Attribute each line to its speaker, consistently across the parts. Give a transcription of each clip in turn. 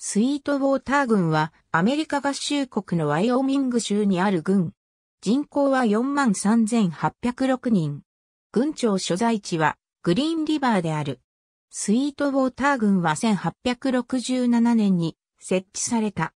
Speaker 1: スイートウォーター郡はアメリカ合衆国のワイオミング州にある郡。人口は43,806人。郡庁所在地はグリーンリバーである。スイートウォーター郡は1867年に設置された。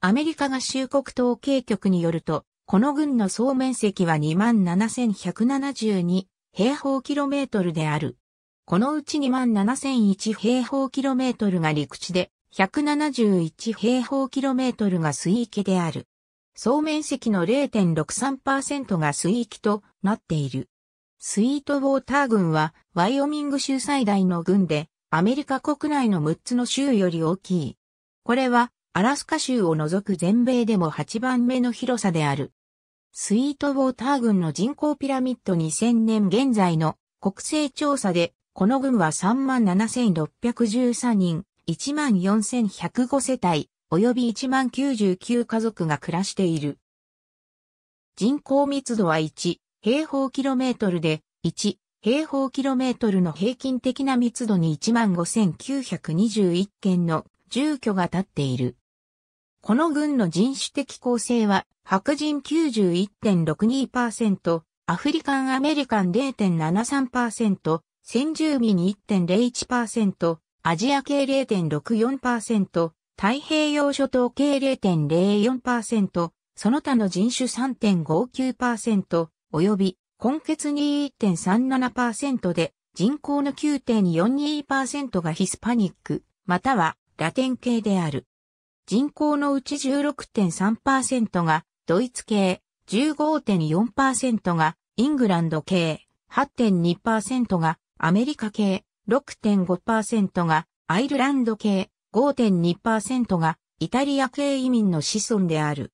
Speaker 1: アメリカ合衆国統計局によると、この郡の総面積は27,172平方キロメートルである。このうち27,001平方キロメートルが陸地で、171平方キロメートルが水域である。総面積の0.63%が水域となっている。スイートウォーター群は、ワイオミング州最大の群で、アメリカ国内の6つの州より大きい。これは、アラスカ州を除く全米でも8番目の広さである。スイートウォーター群の人口ピラミッド2000年現在の国勢調査で、この群は37,613人、14,105世帯、及び1,099家族が暮らしている。人口密度は1、平方キロメートルで、1、平方キロメートルの平均的な密度に15,921件の住居が建っている。この軍の人種的構成は、白人91.62%、アフリカンアメリカン0.73%、先住民1.01%、アジア系0.64%、太平洋諸島系0.04%、その他の人種3.59%、及び、根結2 1.37%で、人口の9.42%がヒスパニック、またはラテン系である。人口のうち16.3%がドイツ系、15.4%がイングランド系、8.2%がアメリカ系、6.5%がアイルランド系、5.2%がイタリア系移民の子孫である。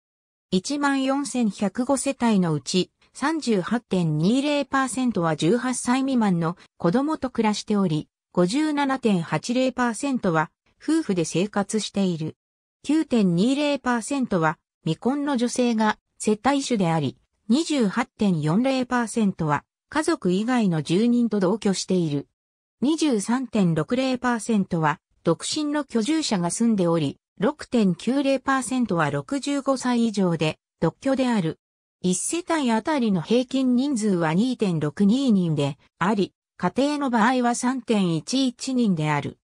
Speaker 1: 14,105世帯のうち38.20%は18歳未満の子供と暮らしており、57.80%は夫婦で生活している。9.20%は未婚の女性が接待主であり、28.40%は家族以外の住人と同居している。23.60%は独身の居住者が住んでおり、6.90%は65歳以上で独居である。1世帯あたりの平均人数は2.62人であり、家庭の場合は3.11人である。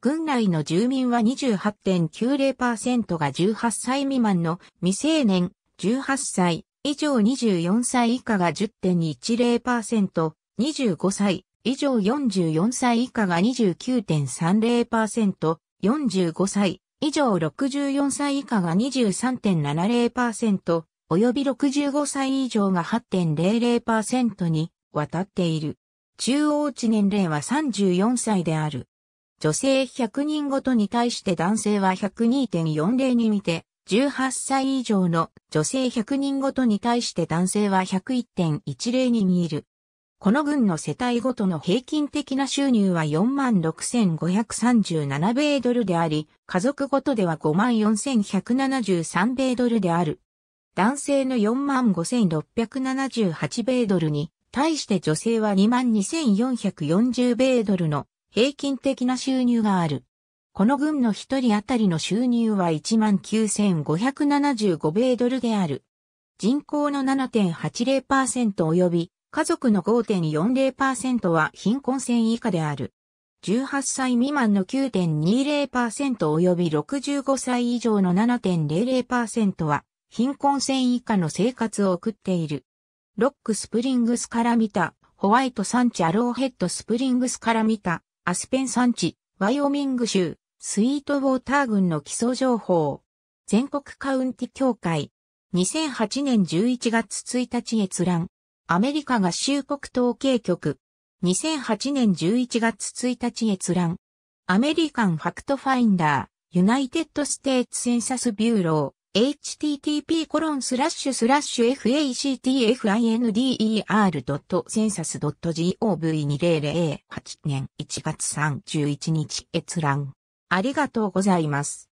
Speaker 1: 軍内の住民は28.90%が18歳未満の未成年、18歳以上24歳以下が10.10%、25歳以上44歳以下が29.30%、45歳以上64歳以下が23.70%、及び65歳以上が8.00%に渡っている。中央値年齢は34歳である。女性100人ごとに対して男性は102.40に見て、18歳以上の女性100人ごとに対して男性は101.10に見える。この軍の世帯ごとの平均的な収入は46,537米ドルであり、家族ごとでは54,173米ドルである。男性の45,678米ドルに、対して女性は22,440米ドルの平均的な収入がある。この軍の一人当たりの収入は19,575米ドルである。人口の7.80%及び家族の5.40%は貧困線以下である。18歳未満の9.20%及び65歳以上の7.00%は貧困線以下の生活を送っている。ロックスプリングスから見たホワイト産地アローヘッドスプリングスから見たアスペン産地ワイオミング州スイートウォーター群の基礎情報全国カウンティ協会2008年11月1日閲覧アメリカ合衆国統計局。2008年11月1日閲覧。アメリカンファクトファインダー、ユナイテッドステーツセンサスビューロー、http コロンスラッシュスラッシュ factfinder.census.gov2008 年1月31日閲覧。ありがとうございます。